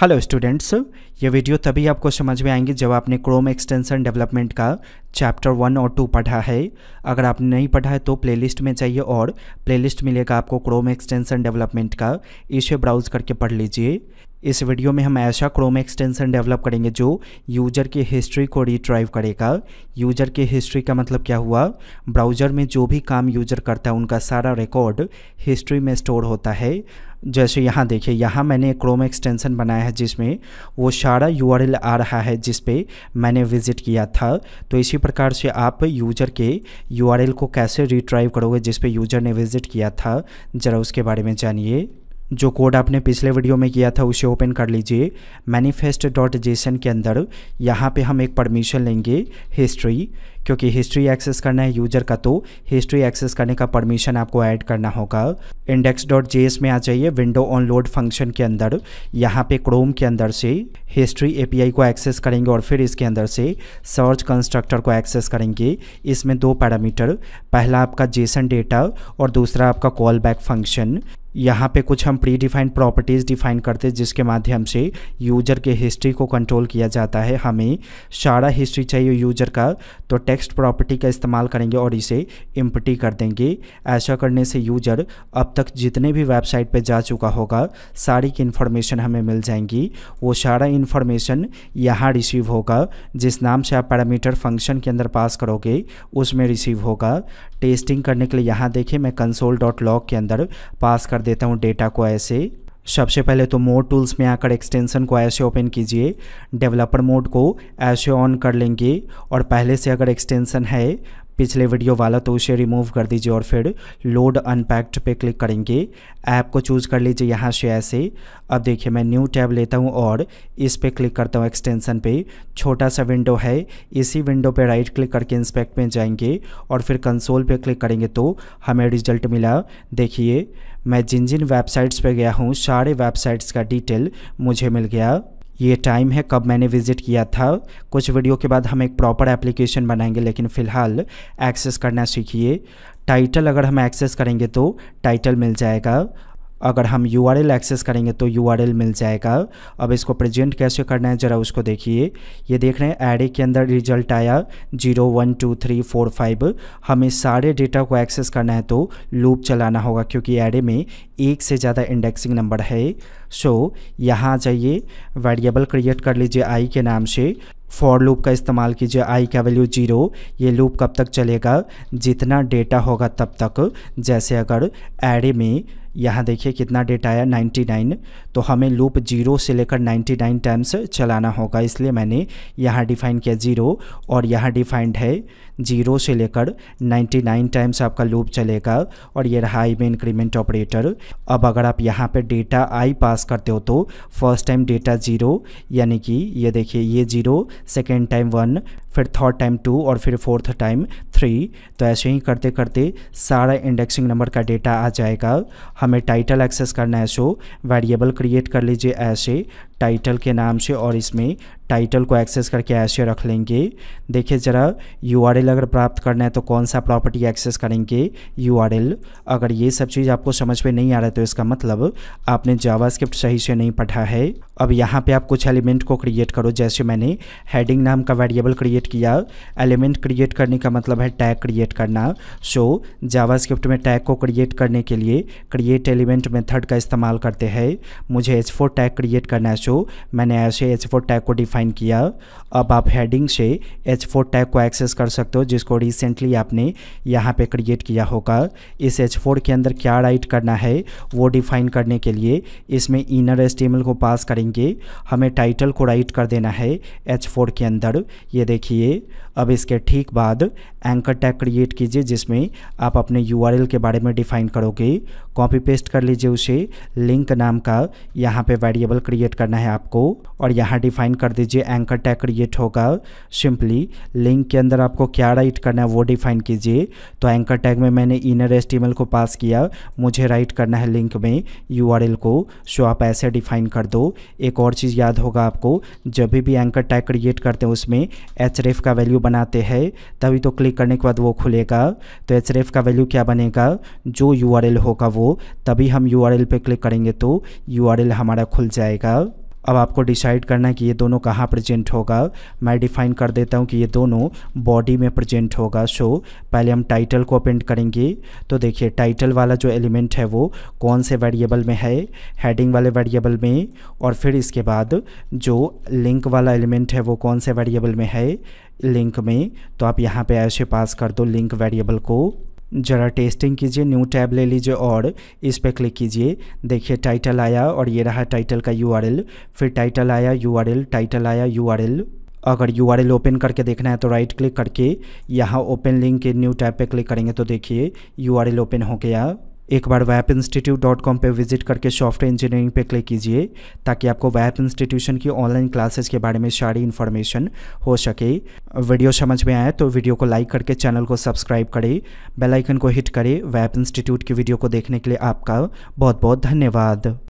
hello students ये video तभी आपको समझ में आएंगे जब आपने क्रोम एक्सटेंशन डेवलपमेंट का चैप्टर वन और टू पढ़ा है अगर आपने नहीं पढ़ा है तो प्लेलिस्ट में जाइए और प्लेलिस्ट मिलेगा आपको क्रोम एक्सटेंशन डेवलपमेंट का इसे ब्राउज करके पढ़ लीजिए इस वीडियो में हम ऐसा क्रोम एक्सटेंशन डेवलप करेंगे जो यूज़र की हिस्ट्री को रिट्राइव करेगा यूज़र की हिस्ट्री का मतलब क्या हुआ ब्राउज़र में जो भी काम यूज़र करता है उनका सारा रिकॉर्ड हिस्ट्री में स्टोर होता है जैसे यहाँ देखिए यहाँ मैंने क्रोम एक्सटेंसन बनाया है जिसमें वो सारा यू आ रहा है जिस पे मैंने विज़िट किया था तो इसी प्रकार से आप यूज़र के यू को कैसे रिट्राइव करोगे जिस पे यूज़र ने विज़िट किया था ज़रा उसके बारे में जानिए जो कोड आपने पिछले वीडियो में किया था उसे ओपन कर लीजिए मैनिफेस्ट डॉट जेसन के अंदर यहाँ पे हम एक परमिशन लेंगे हिस्ट्री क्योंकि हिस्ट्री एक्सेस करना है यूजर का तो हिस्ट्री एक्सेस करने का परमिशन आपको ऐड करना होगा इंडेक्स डॉट जे में आ जाइए विंडो ऑन लोड फंक्शन के अंदर यहाँ पे क्रोम के अंदर से हिस्ट्री ए को एक्सेस करेंगे और फिर इसके अंदर से सर्च कंस्ट्रक्टर को एक्सेस करेंगे इसमें दो पैरामीटर पहला आपका जेसन डेटा और दूसरा आपका कॉल बैक फंक्शन यहाँ पे कुछ हम प्री डिफाइंड प्रॉपर्टीज़ डिफाइन करते हैं जिसके माध्यम से यूजर के हिस्ट्री को कंट्रोल किया जाता है हमें सारा हिस्ट्री चाहिए यूजर का तो टेक्स्ट प्रॉपर्टी का इस्तेमाल करेंगे और इसे इम्पटी कर देंगे ऐसा करने से यूजर अब तक जितने भी वेबसाइट पे जा चुका होगा सारी की इन्फॉर्मेशन हमें मिल जाएंगी वो सारा इन्फॉर्मेशन यहाँ रिसीव होगा जिस नाम से आप पैरामीटर फंक्शन के अंदर पास करोगे उसमें रिसीव होगा टेस्टिंग करने के लिए यहाँ देखें मैं कंसोल डॉट लॉग के अंदर पास कर कर देता हूँ डेटा को ऐसे सबसे पहले तो मोड टूल्स में आकर एक्सटेंशन को ऐसे ओपन कीजिए डेवलपर मोड को ऐसे ऑन कर लेंगे और पहले से अगर एक्सटेंशन है पिछले वीडियो वाला तो उसे रिमूव कर दीजिए और फिर लोड अनपैक्ड पे क्लिक करेंगे ऐप को चूज़ कर लीजिए यहाँ से ऐसे अब देखिए मैं न्यू टैब लेता हूँ और इस पर क्लिक करता हूँ एक्सटेंसन पे छोटा सा विंडो है इसी विंडो पे राइट क्लिक करके इंस्पेक्ट में जाएंगे और फिर कंसोल पे क्लिक करेंगे तो हमें रिजल्ट मिला देखिए मैं जिन जिन वेबसाइट्स पर गया हूँ सारे वेबसाइट्स का डिटेल मुझे मिल गया ये टाइम है कब मैंने विज़िट किया था कुछ वीडियो के बाद हम एक प्रॉपर एप्लीकेशन बनाएंगे लेकिन फ़िलहाल एक्सेस करना सीखिए टाइटल अगर हम एक्सेस करेंगे तो टाइटल मिल जाएगा अगर हम यू एक्सेस करेंगे तो यू मिल जाएगा अब इसको प्रेजेंट कैसे करना है ज़रा उसको देखिए ये देख रहे हैं एडे के अंदर रिजल्ट आया zero one two three four five हमें सारे डेटा को एक्सेस करना है तो लूप चलाना होगा क्योंकि एडे में एक से ज़्यादा इंडेक्सिंग नंबर है सो so, यहाँ जाइए वेरिएबल क्रिएट कर लीजिए आई के नाम से फॉर लूप का इस्तेमाल कीजिए आई का वैल्यू जीरो ये लूप कब तक चलेगा जितना डेटा होगा तब तक जैसे अगर ए में यहाँ देखिए कितना डेट आया 99 तो हमें लूप जीरो से लेकर 99 टाइम्स चलाना होगा इसलिए मैंने यहाँ डिफाइन किया ज़ीरो और यहाँ डिफाइंड है ज़ीरो से लेकर 99 टाइम्स आपका लूप चलेगा और ये रहा आई में इंक्रीमेंट ऑपरेटर अब अगर आप यहाँ पे डेटा आई पास करते हो तो फर्स्ट टाइम डेटा ज़ीरो यानी कि ये देखिए ये ज़ीरो सेकेंड टाइम वन फिर थर्ड टाइम टू और फिर फोर्थ टाइम थ्री तो ऐसे ही करते करते सारा इंडेक्सिंग नंबर का डेटा आ जाएगा हमें टाइटल एक्सेस करना है सो वेरिएबल क्रिएट कर लीजिए ऐसे टाइटल के नाम से और इसमें टाइटल को एक्सेस करके ऐसे रख लेंगे देखिए ज़रा यू अगर प्राप्त करना है तो कौन सा प्रॉपर्टी एक्सेस करेंगे यू अगर ये सब चीज़ आपको समझ में नहीं आ रहा है तो इसका मतलब आपने जावास्क्रिप्ट सही से नहीं पढ़ा है अब यहाँ पे आप कुछ एलिमेंट को क्रिएट करो जैसे मैंने हेडिंग नाम का वेरिएबल क्रिएट किया एलिमेंट क्रिएट करने का मतलब है टैग क्रिएट करना सो जावास्क्रिप्ट में टैग को क्रिएट करने के लिए क्रिएट एलिमेंट मेथड का इस्तेमाल करते हैं मुझे एच फोर टैग क्रिएट करना है सो जो मैंने ऐसे एच फोर टैग को डिफाइन किया अब आप हेडिंग से एच फोर टैग को एक्सेस कर सकते हो जिसको रिसेंटली आपने यहाँ पे क्रिएट किया होगा इस एच फोर के अंदर क्या राइट करना है वो डिफाइन करने के लिए इसमें इनर एस को पास करेंगे हमें टाइटल को राइट कर देना है एच फोर के अंदर ये देखिए अब इसके ठीक बाद एंकर टैग क्रिएट कीजिए जिसमें आप अपने यू के बारे में डिफाइन करोगे कॉपी पेस्ट कर लीजिए उसे लिंक नाम का यहाँ पे वेरिएबल क्रिएट करना है है आपको और यहाँ डिफाइन कर दीजिए एंकर टैग क्रिएट होगा सिंपली लिंक के अंदर आपको क्या राइट करना है वो डिफाइन कीजिए तो एंकर टैग में मैंने इनर एस को पास किया मुझे राइट करना है लिंक में यू को सो आप ऐसे डिफाइन कर दो एक और चीज़ याद होगा आपको जब भी एंकर टैग क्रिएट करते हैं उसमें एच का वैल्यू बनाते हैं तभी तो क्लिक करने के बाद वो खुलेगा तो एच का वैल्यू क्या बनेगा जो यू होगा वो तभी हम यू पे क्लिक करेंगे तो यू हमारा खुल जाएगा अब आपको डिसाइड करना है कि ये दोनों कहाँ प्रेजेंट होगा मैं डिफाइन कर देता हूँ कि ये दोनों बॉडी में प्रेजेंट होगा सो so, पहले हम टाइटल को अपेंड करेंगे तो देखिए टाइटल वाला जो एलिमेंट है वो कौन से वेरिएबल में है हेडिंग वाले वेरिएबल में और फिर इसके बाद जो लिंक वाला एलिमेंट है वो कौन से वेरिएबल में है लिंक में तो आप यहाँ पे ऐसे पास कर दो लिंक वेरिएबल को ज़रा टेस्टिंग कीजिए न्यू टैब ले लीजिए और इस पर क्लिक कीजिए देखिए टाइटल आया और ये रहा टाइटल का यू फिर टाइटल आया यू टाइटल आया यू अगर यू आर एल ओपन करके देखना है तो राइट क्लिक करके यहाँ ओपन लिंक के न्यू टैब पे क्लिक करेंगे तो देखिए यू आर एल ओपन हो गया एक बार वैप इंस्टीट्यूट डॉट कॉम पर विजिट करके सॉफ्टवेयर इंजीनियरिंग पे क्लिक कीजिए ताकि आपको वैप इंस्टीट्यूशन की ऑनलाइन क्लासेस के बारे में सारी इन्फॉर्मेशन हो सके वीडियो समझ में आए तो वीडियो को लाइक करके चैनल को सब्सक्राइब करें बेलाइकन को हिट करें वैप इंस्टीट्यूट की वीडियो को देखने के लिए आपका बहुत बहुत धन्यवाद